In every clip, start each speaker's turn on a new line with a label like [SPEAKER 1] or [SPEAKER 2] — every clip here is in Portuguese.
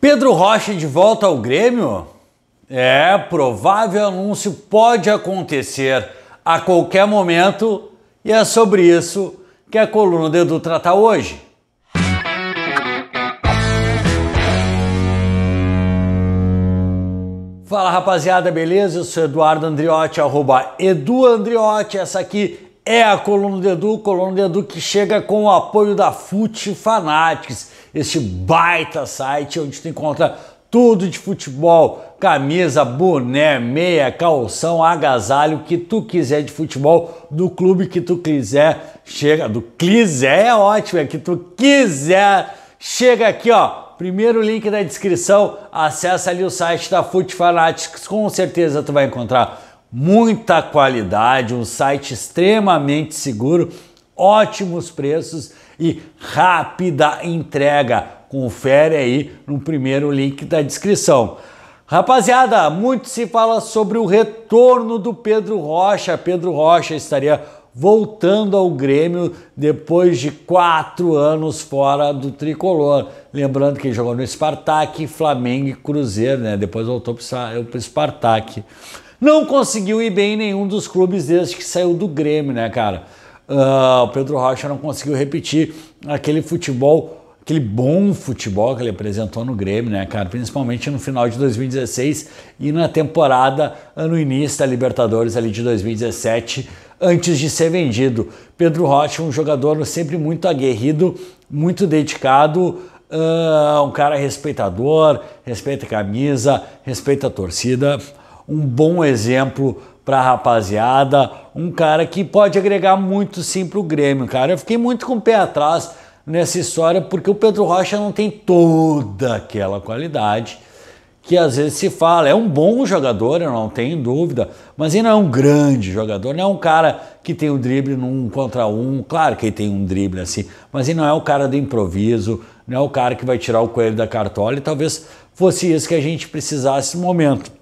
[SPEAKER 1] Pedro Rocha de volta ao Grêmio? É, provável anúncio pode acontecer a qualquer momento e é sobre isso que a coluna do Edu trata hoje. Fala rapaziada, beleza? Eu sou Eduardo Andriotti, arroba Edu Andriotti. Essa aqui é a Coluna do Edu, Coluna do Edu que chega com o apoio da Fute Fanatics, este baita site onde tu encontra tudo de futebol, camisa, boné, meia, calção, agasalho, o que tu quiser de futebol, do clube que tu quiser, chega, do quiser é ótimo, é que tu quiser, chega aqui ó, primeiro link da descrição, acessa ali o site da Fute Fanatics, com certeza tu vai encontrar muita qualidade, um site extremamente seguro, ótimos preços e rápida entrega. Confere aí no primeiro link da descrição. Rapaziada, muito se fala sobre o retorno do Pedro Rocha. Pedro Rocha estaria voltando ao Grêmio depois de quatro anos fora do tricolor. Lembrando que ele jogou no Spartak, Flamengo e Cruzeiro, né? Depois voltou para o Spartak. Não conseguiu ir bem em nenhum dos clubes desde que saiu do Grêmio, né, cara? Uh, o Pedro Rocha não conseguiu repetir aquele futebol aquele bom futebol que ele apresentou no Grêmio, né, cara? Principalmente no final de 2016 e na temporada ah, no início da Libertadores ali de 2017, antes de ser vendido. Pedro Rocha, um jogador sempre muito aguerrido, muito dedicado, uh, um cara respeitador, respeita a camisa, respeita a torcida, um bom exemplo para a rapaziada, um cara que pode agregar muito sim para o Grêmio, cara. Eu fiquei muito com o pé atrás nessa história porque o Pedro Rocha não tem toda aquela qualidade que às vezes se fala. É um bom jogador, eu não tenho dúvida, mas ele não é um grande jogador, não é um cara que tem o um drible num contra um. Claro que ele tem um drible assim, mas ele não é o cara do improviso, não é o cara que vai tirar o coelho da cartola e talvez fosse isso que a gente precisasse no momento.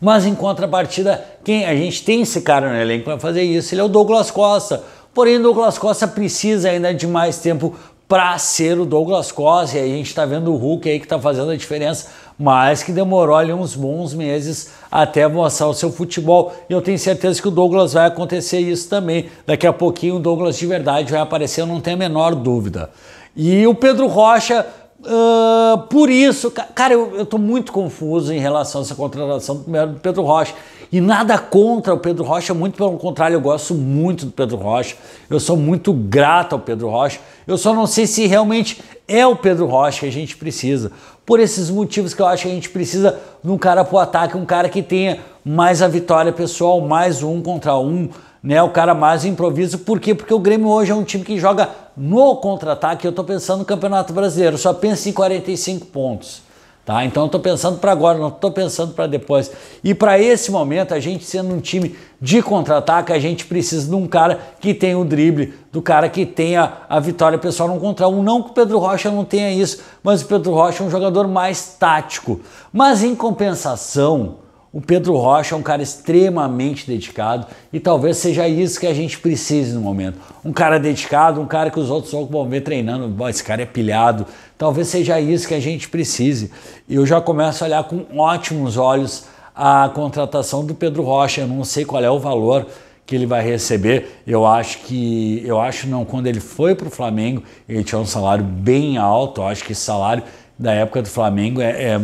[SPEAKER 1] Mas em contrapartida, quem a gente tem esse cara no elenco para fazer isso, ele é o Douglas Costa. Porém, o Douglas Costa precisa ainda de mais tempo para ser o Douglas Costa. E a gente está vendo o Hulk aí que está fazendo a diferença, mas que demorou ali uns bons meses até mostrar o seu futebol. E eu tenho certeza que o Douglas vai acontecer isso também. Daqui a pouquinho o Douglas de verdade vai aparecer, eu não tenho a menor dúvida. E o Pedro Rocha Uh, por isso, cara, eu, estou tô muito confuso em relação a essa contratação do Pedro Rocha. E nada contra o Pedro Rocha, muito pelo contrário, eu gosto muito do Pedro Rocha. Eu sou muito grato ao Pedro Rocha. Eu só não sei se realmente é o Pedro Rocha que a gente precisa. Por esses motivos que eu acho que a gente precisa de um cara pro ataque, um cara que tenha mais a vitória pessoal, mais um contra um, né? O cara mais improviso. Por quê? Porque o Grêmio hoje é um time que joga no contra-ataque, eu estou pensando no Campeonato Brasileiro, só penso em 45 pontos. Tá? Então, estou pensando para agora, não estou pensando para depois. E para esse momento, a gente sendo um time de contra-ataque, a gente precisa de um cara que tenha o drible, do cara que tenha a vitória pessoal no contra um. Não que o Pedro Rocha não tenha isso, mas o Pedro Rocha é um jogador mais tático. Mas em compensação, o Pedro Rocha é um cara extremamente dedicado e talvez seja isso que a gente precise no momento. Um cara dedicado, um cara que os outros só vão ver treinando, esse cara é pilhado. Talvez seja isso que a gente precise. eu já começo a olhar com ótimos olhos a contratação do Pedro Rocha. Eu não sei qual é o valor que ele vai receber. Eu acho que eu acho não, quando ele foi para o Flamengo, ele tinha um salário bem alto. Eu acho que esse salário da época do Flamengo é, é,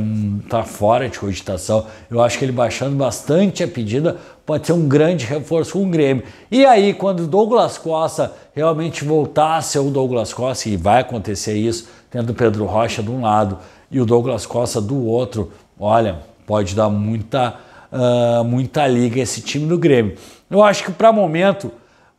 [SPEAKER 1] tá fora de cogitação. Eu acho que ele baixando bastante a pedida pode ser um grande reforço com o Grêmio. E aí, quando o Douglas Costa realmente voltar a ser o Douglas Costa, e vai acontecer isso, tendo o Pedro Rocha de um lado e o Douglas Costa do outro, olha, pode dar muita, uh, muita liga esse time do Grêmio. Eu acho que para momento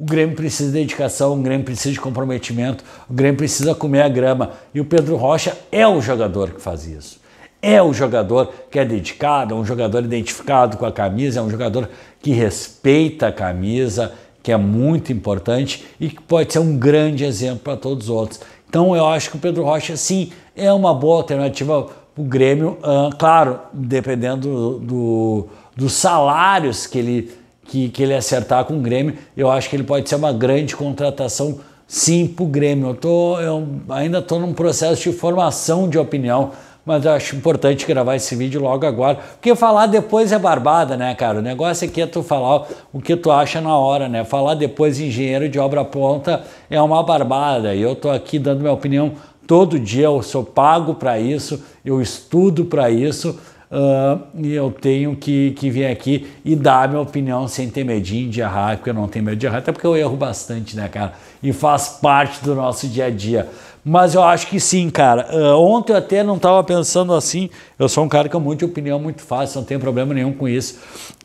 [SPEAKER 1] o Grêmio precisa de dedicação, o Grêmio precisa de comprometimento, o Grêmio precisa comer a grama. E o Pedro Rocha é o jogador que faz isso. É o jogador que é dedicado, é um jogador identificado com a camisa, é um jogador que respeita a camisa, que é muito importante e que pode ser um grande exemplo para todos os outros. Então eu acho que o Pedro Rocha, sim, é uma boa alternativa para o Grêmio, ah, claro, dependendo do, do, dos salários que ele que, que ele acertar com o Grêmio, eu acho que ele pode ser uma grande contratação sim para o Grêmio. Eu, tô, eu ainda estou num processo de formação de opinião, mas eu acho importante gravar esse vídeo logo agora, porque falar depois é barbada, né, cara? O negócio aqui é tu falar o que tu acha na hora, né? Falar depois engenheiro de obra pronta é uma barbada. E eu estou aqui dando minha opinião todo dia, eu sou pago para isso, eu estudo para isso uh, eu tenho que, que vir aqui e dar a minha opinião sem ter medinho de errar, porque eu não tenho medo de errar, até porque eu erro bastante, né, cara? E faz parte do nosso dia a dia. Mas eu acho que sim, cara. Uh, ontem eu até não estava pensando assim. Eu sou um cara que é muito de opinião muito fácil, não tenho problema nenhum com isso.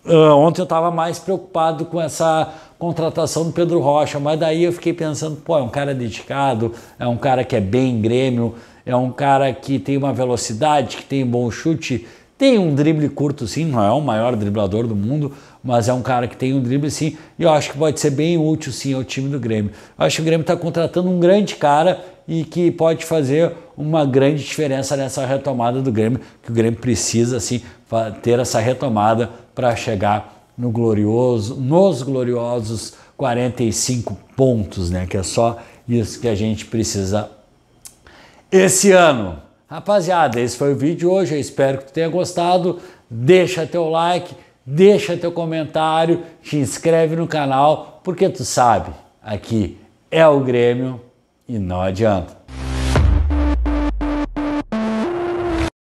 [SPEAKER 1] Uh, ontem eu estava mais preocupado com essa contratação do Pedro Rocha, mas daí eu fiquei pensando, pô, é um cara dedicado, é um cara que é bem em Grêmio, é um cara que tem uma velocidade, que tem um bom chute, tem um drible curto, sim, não é o maior driblador do mundo, mas é um cara que tem um drible, sim, e eu acho que pode ser bem útil, sim, ao time do Grêmio. Eu acho que o Grêmio está contratando um grande cara e que pode fazer uma grande diferença nessa retomada do Grêmio, que o Grêmio precisa, assim, ter essa retomada para chegar no glorioso, nos gloriosos 45 pontos, né? Que é só isso que a gente precisa esse ano. Rapaziada, esse foi o vídeo hoje, eu espero que tu tenha gostado. Deixa teu like, deixa teu comentário, te inscreve no canal, porque tu sabe, aqui é o Grêmio e não adianta.